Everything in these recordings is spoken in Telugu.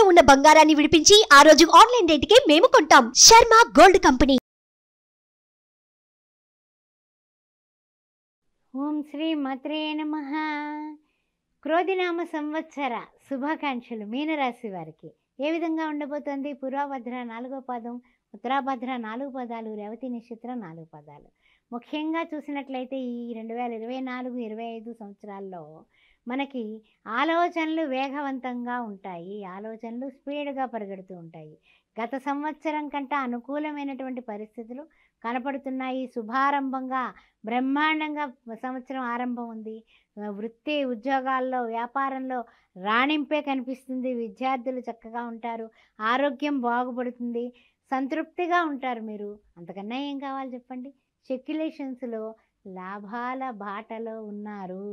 తాకట్టులో ఉన్న బంగారాన్ని విడిపించి ఆ రోజు ఆన్లైన్ రేటుకే మేము కొంటాం శర్మ గోల్డ్ కంపెనీ ఓం శ్రీ మత్రే నమ క్రోధినామ సంవత్సర శుభాకాంక్షలు మీనరాశి వారికి ఏ విధంగా ఉండబోతోంది పూర్వభద్ర నాలుగో పదం ఉత్తరాభద్ర నాలుగు పదాలు రేవతి నక్షత్రం నాలుగు పదాలు ముఖ్యంగా చూసినట్లయితే ఈ రెండు వేల ఇరవై నాలుగు ఇరవై ఐదు సంవత్సరాల్లో మనకి ఆలోచనలు వేగవంతంగా ఉంటాయి ఆలోచనలు స్పీడ్గా పరిగెడుతూ ఉంటాయి గత సంవత్సరం కంటే అనుకూలమైనటువంటి పరిస్థితులు కనపడుతున్నాయి శుభారంభంగా బ్రహ్మాండంగా సంవత్సరం ఆరంభం ఉంది వృత్తి ఉద్యోగాల్లో వ్యాపారంలో రాణింపే కనిపిస్తుంది విద్యార్థులు చక్కగా ఉంటారు ఆరోగ్యం బాగుపడుతుంది సంతృప్తిగా ఉంటారు మీరు అంతకన్నా ఏం కావాలి చెప్పండి సెక్యులేషన్స్లో లాభాల బాటలో ఉన్నారు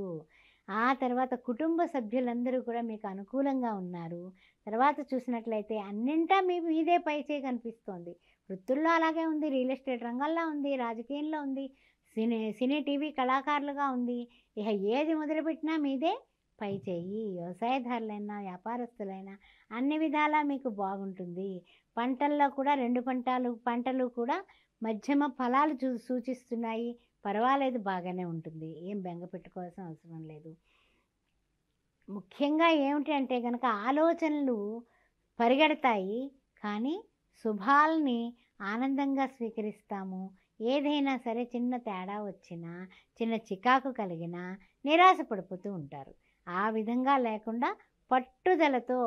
ఆ తర్వాత కుటుంబ సభ్యులందరూ కూడా మీకు అనుకూలంగా ఉన్నారు తర్వాత చూసినట్లయితే అన్నింటా మీ మీదే పైచే కనిపిస్తోంది వృత్తుల్లో అలాగే ఉంది రియల్ ఎస్టేట్ రంగంలో ఉంది రాజకీయంలో ఉంది సినీ సినీ టీవీ కళాకారులుగా ఉంది ఇక ఏది మొదలుపెట్టినా మీదే పై చేయి వ్యవసాయదారులైనా వ్యాపారస్తులైనా అన్ని విధాలా మీకు బాగుంటుంది పంటల్లో కూడా రెండు పంటలు పంటలు కూడా మధ్యమ ఫలాలు చూ సూచిస్తున్నాయి పర్వాలేదు బాగానే ఉంటుంది ఏం బెంగ పెట్టుకోవాల్సిన అవసరం లేదు ముఖ్యంగా ఏమిటి అంటే కనుక ఆలోచనలు పరిగెడతాయి కానీ శుభాలని ఆనందంగా స్వీకరిస్తాము ఏదైనా సరే చిన్న తేడా వచ్చినా చిన్న చికాకు కలిగినా నిరాశ పడిపోతూ ఉంటారు ఆ విధంగా లేకుండా పట్టుదలతో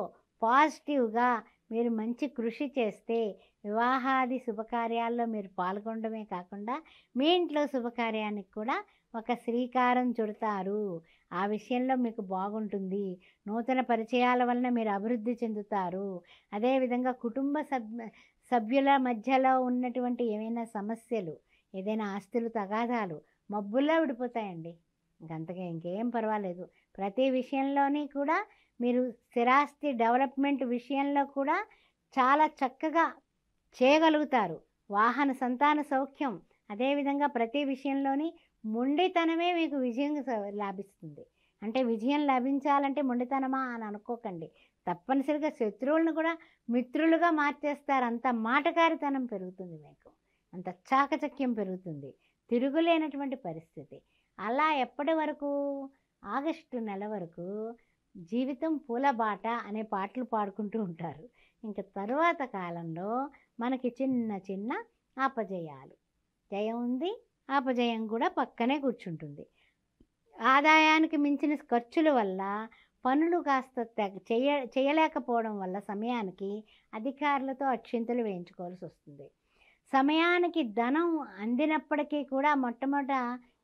పాజిటివ్గా మీరు మంచి కృషి చేస్తే వివాహాది శుభకార్యాల్లో మీరు పాల్గొనడమే కాకుండా మీ ఇంట్లో శుభకార్యానికి కూడా ఒక శ్రీకారం చుడతారు ఆ విషయంలో మీకు బాగుంటుంది నూతన పరిచయాల వలన మీరు అభివృద్ధి చెందుతారు అదేవిధంగా కుటుంబ సభ్య సభ్యుల మధ్యలో ఉన్నటువంటి ఏమైనా సమస్యలు ఏదైనా ఆస్తులు తగాదాలు మబ్బుల్లో విడిపోతాయండి ఇంకంతగా ఇంకేం పర్వాలేదు ప్రతి విషయంలోని కూడా మీరు స్థిరాస్తి డెవలప్మెంట్ విషయంలో కూడా చాలా చక్కగా చేయగలుగుతారు వాహన సంతాన సౌఖ్యం అదేవిధంగా ప్రతి విషయంలోని మొండితనమే మీకు విజయం లాభిస్తుంది అంటే విజయం లభించాలంటే మొండితనమా అని అనుకోకండి తప్పనిసరిగా శత్రువులను కూడా మిత్రులుగా మార్చేస్తారు అంత మాటకారితనం పెరుగుతుంది మీకు అంత చాకచక్యం పెరుగుతుంది తిరుగులేనటువంటి పరిస్థితి అలా ఎప్పటి వరకు ఆగస్టు నెల వరకు జీవితం పూలబాట అనే పాటలు పాడుకుంటూ ఉంటారు ఇంకా తరువాత కాలంలో మనకి చిన్న చిన్న అపజయాలు జయం ఉంది అపజయం కూడా పక్కనే కూర్చుంటుంది ఆదాయానికి మించిన ఖర్చుల వల్ల పనులు కాస్త చేయ చేయలేకపోవడం వల్ల సమయానికి అధికారులతో అక్షింతలు వేయించుకోవాల్సి వస్తుంది సమయానికి ధనం అందినప్పటికీ కూడా మొట్టమొదట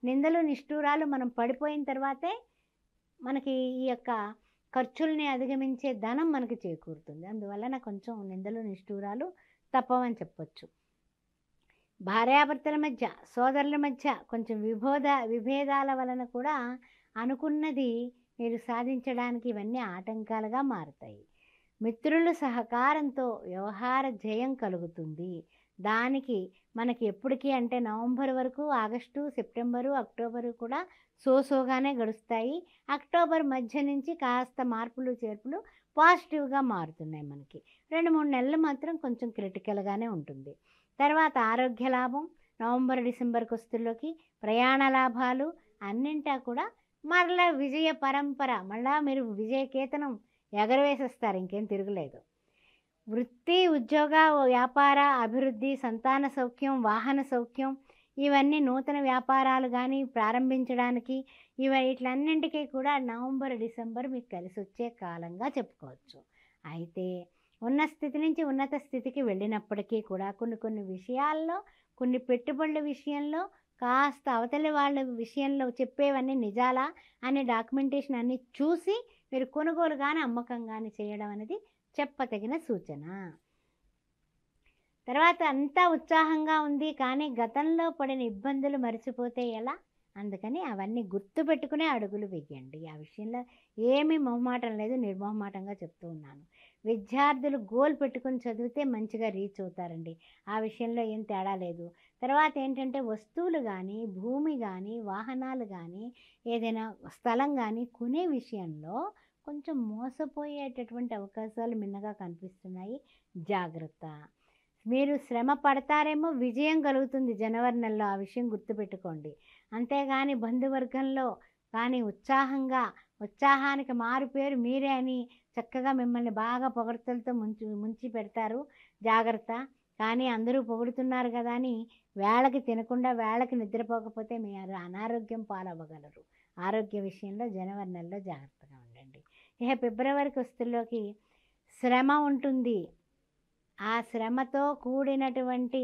నిందలు నిష్ఠూరాలు మనం పడిపోయిన తర్వాతే మనకి ఈ యొక్క ఖర్చుల్ని అధిగమించే ధనం మనకి చేకూరుతుంది అందువలన కొంచెం నిందలు నిష్ఠూరాలు తప్పవని చెప్పొచ్చు భార్యాభర్తల మధ్య సోదరుల మధ్య కొంచెం విభోద విభేదాల వలన కూడా అనుకున్నది మీరు సాధించడానికి ఇవన్నీ ఆటంకాలుగా మారుతాయి మిత్రుల సహకారంతో వ్యవహార జయం కలుగుతుంది దానికి మనకి ఎప్పటికీ అంటే నవంబర్ వరకు ఆగస్టు సెప్టెంబరు అక్టోబరు కూడా సోసోగానే గడుస్తాయి అక్టోబర్ మధ్య నుంచి కాస్త మార్పులు చేర్పులు పాజిటివ్గా మారుతున్నాయి మనకి రెండు మూడు నెలలు మాత్రం కొంచెం క్రిటికల్గానే ఉంటుంది తర్వాత ఆరోగ్య లాభం నవంబర్ డిసెంబర్ కొస్తుల్లోకి ప్రయాణ లాభాలు అన్నింటా కూడా మరలా విజయ పరంపర మళ్ళా మీరు విజయకేతనం ఎగరవేసేస్తారు ఇంకేం తిరగలేదు వృత్తి ఉద్యోగ వ్యాపార అభివృద్ధి సంతాన సౌఖ్యం వాహన సౌఖ్యం ఇవన్నీ నూతన వ్యాపారాలు కానీ ప్రారంభించడానికి ఇవ ఇట్లన్నింటికీ కూడా నవంబర్ డిసెంబర్ మీకు కలిసి వచ్చే కాలంగా చెప్పుకోవచ్చు అయితే ఉన్న స్థితి నుంచి ఉన్నత స్థితికి వెళ్ళినప్పటికీ కూడా కొన్ని కొన్ని విషయాల్లో కొన్ని పెట్టుబడుల విషయంలో కాస్త అవతలి వాళ్ళ విషయంలో చెప్పేవన్నీ నిజాలా అనే డాక్యుమెంటేషన్ అన్నీ చూసి మీరు కొనుగోలు కానీ అమ్మకం కానీ చేయడం అనేది చెప్పతగిన సూచన తర్వాత అంతా ఉత్సాహంగా ఉంది కానీ గతంలో పడిన ఇబ్బందులు మర్చిపోతే ఎలా అందుకని అవన్నీ గుర్తుపెట్టుకునే అడుగులు వేయండి ఆ విషయంలో ఏమీ మొహమాటం లేదు నిర్మోహమాటంగా చెప్తూ ఉన్నాను విద్యార్థులు గోల్ పెట్టుకుని చదివితే మంచిగా రీచ్ అవుతారండి ఆ విషయంలో ఏం తేడా లేదు తర్వాత ఏంటంటే వస్తువులు కానీ భూమి కానీ వాహనాలు కానీ ఏదైనా స్థలం కానీ కొనే విషయంలో కొంచెం మోసపోయేటటువంటి అవకాశాలు మిన్నగా కనిపిస్తున్నాయి జాగ్రత్త మీరు శ్రమ పడతారేమో విజయం కలుగుతుంది జనవరి నెలలో ఆ విషయం గుర్తుపెట్టుకోండి అంతేగాని బంధువర్గంలో కానీ ఉత్సాహంగా ఉత్సాహానికి మారు పేరు మీరే అని చక్కగా మిమ్మల్ని బాగా పొగడ్తలతో ముంచి ముంచి పెడతారు జాగ్రత్త కానీ అందరూ పొగుడుతున్నారు కదా అని వేళకి తినకుండా వేళకి నిద్రపోకపోతే మీరు అనారోగ్యం పాలవ్వగలరు ఆరోగ్య విషయంలో జనవరి నెలలో జాగ్రత్తగా ఉండండి ఇక ఫిబ్రవరికి వస్తుల్లోకి శ్రమ ఉంటుంది ఆ శ్రమతో కూడినటువంటి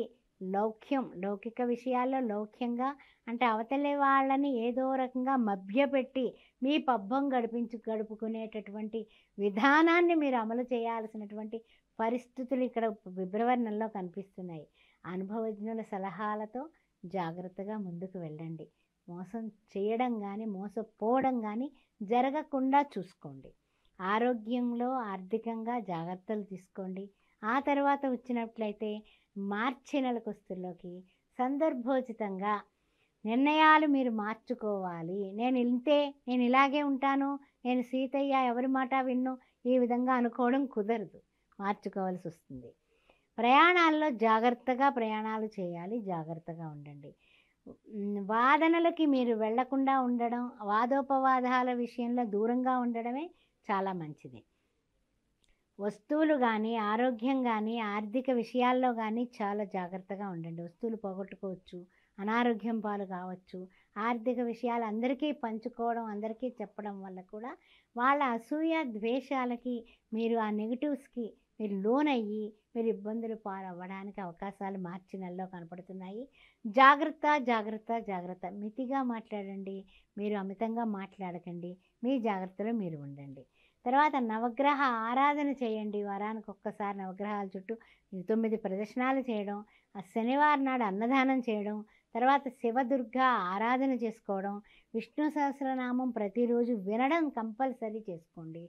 లౌక్యం లౌకిక విషయాల్లో లౌక్యంగా అంటే అవతలే వాళ్ళని ఏదో రకంగా మభ్యపెట్టి మీ పబ్బం గడిపించు గడుపుకునేటటువంటి విధానాన్ని మీరు అమలు చేయాల్సినటువంటి పరిస్థితులు ఇక్కడ ఫిబ్రవరి నెలలో కనిపిస్తున్నాయి అనుభవజ్ఞుల సలహాలతో జాగ్రత్తగా ముందుకు వెళ్ళండి మోసం చేయడం కానీ మోసపోవడం కానీ జరగకుండా చూసుకోండి ఆరోగ్యంలో ఆర్థికంగా జాగ్రత్తలు తీసుకోండి ఆ తర్వాత వచ్చినట్లయితే మార్చి నెలకొస్తుల్లోకి సందర్భోచితంగా నిర్ణయాలు మీరు మార్చుకోవాలి నేను ఇంతే నేను ఇలాగే ఉంటాను నేను సీతయ్య ఎవరి మాట విన్ను ఈ విధంగా అనుకోవడం కుదరదు మార్చుకోవాల్సి వస్తుంది ప్రయాణాల్లో జాగ్రత్తగా ప్రయాణాలు చేయాలి జాగ్రత్తగా ఉండండి వాదనలకి మీరు వెళ్లకుండా ఉండడం వాదోపవాదాల విషయంలో దూరంగా ఉండడమే చాలా మంచిది వస్తువులు కానీ ఆరోగ్యం కానీ ఆర్థిక విషయాల్లో కానీ చాలా జాగ్రత్తగా ఉండండి వస్తువులు పోగొట్టుకోవచ్చు అనారోగ్యం పాలు కావచ్చు ఆర్థిక విషయాలు అందరికీ పంచుకోవడం అందరికీ చెప్పడం వల్ల కూడా వాళ్ళ అసూయ ద్వేషాలకి మీరు ఆ నెగిటివ్స్కి మీరు లోనయ్యి మీరు ఇబ్బందులు పాలవ్వడానికి అవకాశాలు మార్చి నెలలో కనపడుతున్నాయి జాగ్రత్త జాగ్రత్త జాగ్రత్త మితిగా మాట్లాడండి మీరు అమితంగా మాట్లాడకండి మీ జాగ్రత్తలో మీరు ఉండండి తర్వాత నవగ్రహ ఆరాధన చేయండి వారానికి ఒక్కసారి నవగ్రహాల చుట్టూ తొమ్మిది ప్రదర్శనాలు చేయడం ఆ శనివారం నాడు అన్నదానం చేయడం తర్వాత శివదుర్గ ఆరాధన చేసుకోవడం విష్ణు సహస్రనామం ప్రతిరోజు వినడం కంపల్సరీ చేసుకోండి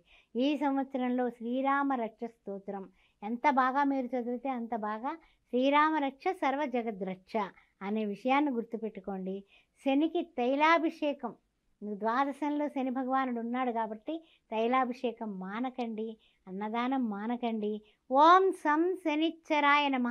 ఈ సంవత్సరంలో శ్రీరామ రక్ష స్తోత్రం ఎంత బాగా మీరు చదివితే అంత బాగా శ్రీరామ రక్ష సర్వ జగద్రక్ష అనే విషయాన్ని గుర్తుపెట్టుకోండి శనికి తైలాభిషేకం ద్వాదశంలో శని భగవానుడు ఉన్నాడు కాబట్టి తైలాభిషేకం మానకండి అన్నదానం మానకండి ఓం సం శనిచ్చరాయ నమ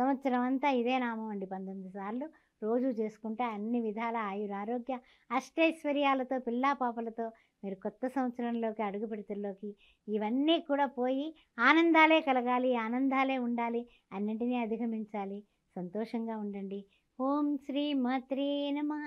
సంవత్సరం అంతా ఇదే నామం అండి పంతొమ్మిది సార్లు రోజు చేసుకుంటే అన్ని విధాల ఆయురారోగ్య అష్టైశ్వర్యాలతో పిల్లా పాపలతో మీరు కొత్త సంవత్సరంలోకి అడుగుపెడుతుల్లోకి ఇవన్నీ కూడా పోయి ఆనందాలే కలగాలి ఆనందాలే ఉండాలి అన్నింటినీ అధిగమించాలి సంతోషంగా ఉండండి ఓం శ్రీ మాత్రే నమ